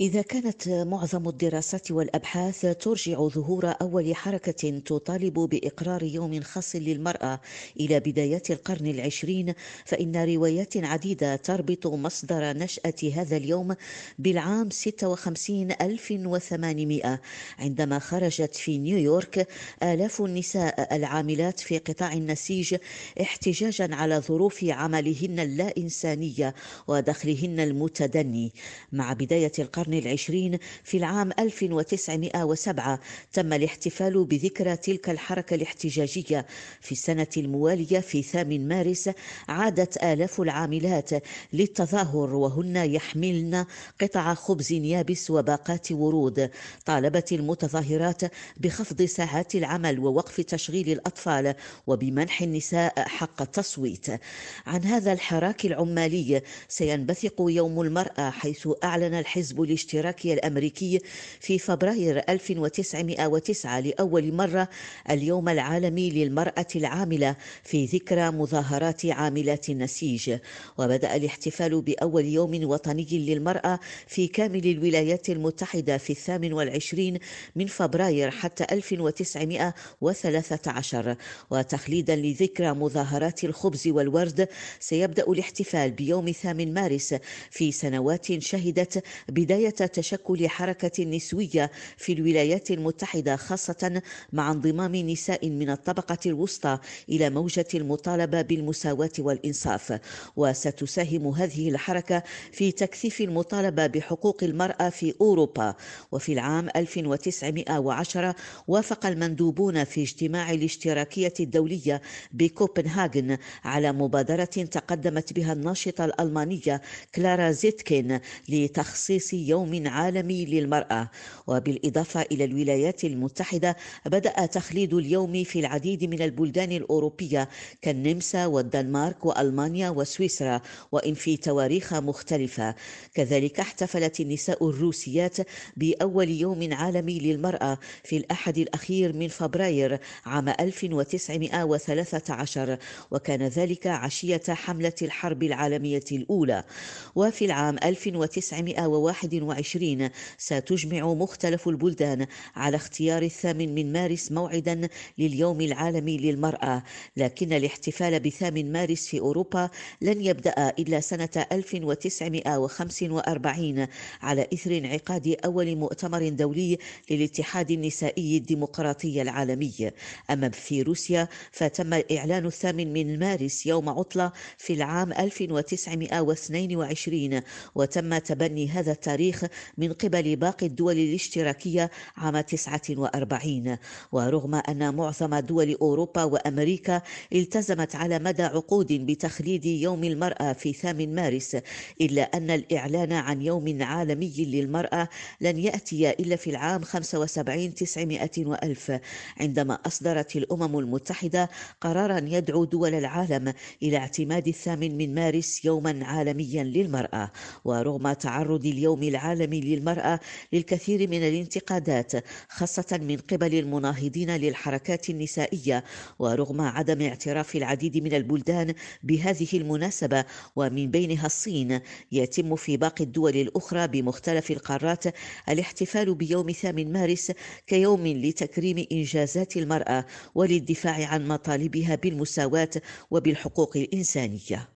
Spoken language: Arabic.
إذا كانت معظم الدراسات والأبحاث ترجع ظهور أول حركة تطالب بإقرار يوم خاص للمرأة إلى بدايات القرن العشرين فإن روايات عديدة تربط مصدر نشأة هذا اليوم بالعام 56 1800 عندما خرجت في نيويورك آلاف النساء العاملات في قطاع النسيج احتجاجا على ظروف عملهن اللا إنسانية ودخلهن المتدني مع بداية القرن القرن العشرين في العام 1907 تم الاحتفال بذكرى تلك الحركة الاحتجاجية في السنة الموالية في 8 مارس عادت آلاف العاملات للتظاهر وهن يحملن قطع خبز يابس وباقات ورود طالبت المتظاهرات بخفض ساعات العمل ووقف تشغيل الأطفال وبمنح النساء حق التصويت عن هذا الحراك العمالي سينبثق يوم المرأة حيث أعلن الحزب الاشتراكي الأمريكي في فبراير 1909 لأول مرة اليوم العالمي للمرأة العاملة في ذكرى مظاهرات عاملات النسيج وبدأ الاحتفال بأول يوم وطني للمرأة في كامل الولايات المتحدة في الثامن والعشرين من فبراير حتى 1913 وتخليدا لذكرى مظاهرات الخبز والورد سيبدأ الاحتفال بيوم ثامن مارس في سنوات شهدت بداية بداية تشكل حركة نسوية في الولايات المتحدة خاصة مع انضمام نساء من الطبقة الوسطى إلى موجة المطالبة بالمساواة والإنصاف وستساهم هذه الحركة في تكثيف المطالبة بحقوق المرأة في أوروبا وفي العام 1910 وافق المندوبون في اجتماع الاشتراكية الدولية بكوبنهاغن على مبادرة تقدمت بها الناشطة الألمانية كلارا زيتكن لتخصيص يوم يوم عالمي للمرأة وبالإضافة إلى الولايات المتحدة بدأ تخليد اليوم في العديد من البلدان الأوروبية كالنمسا والدنمارك وألمانيا وسويسرا وإن في تواريخ مختلفة كذلك احتفلت النساء الروسيات بأول يوم عالمي للمرأة في الأحد الأخير من فبراير عام 1913 وكان ذلك عشية حملة الحرب العالمية الأولى وفي العام 1941 2020 ستجمع مختلف البلدان على اختيار الثامن من مارس موعدا لليوم العالمي للمرأة لكن الاحتفال بثامن مارس في أوروبا لن يبدأ إلا سنة 1945 على إثر انعقاد أول مؤتمر دولي للاتحاد النسائي الديمقراطي العالمي أما في روسيا فتم إعلان الثامن من مارس يوم عطلة في العام 1922 وتم تبني هذا التاريخ المريخ من قبل باقي الدول الاشتراكية عام 49 ورغم أن معظم دول أوروبا وأمريكا التزمت على مدى عقود بتخليد يوم المرأة في 8 مارس إلا أن الإعلان عن يوم عالمي للمرأة لن يأتي إلا في العام 75 900 وألف عندما أصدرت الأمم المتحدة قرارا يدعو دول العالم إلى اعتماد الثامن من مارس يوما عالميا للمرأة ورغم تعرض اليوم العالمي العالمي للمرأة للكثير من الانتقادات خاصة من قبل المناهضين للحركات النسائية ورغم عدم اعتراف العديد من البلدان بهذه المناسبة ومن بينها الصين يتم في باقي الدول الأخرى بمختلف القارات الاحتفال بيوم 8 مارس كيوم لتكريم إنجازات المرأة وللدفاع عن مطالبها بالمساواة وبالحقوق الإنسانية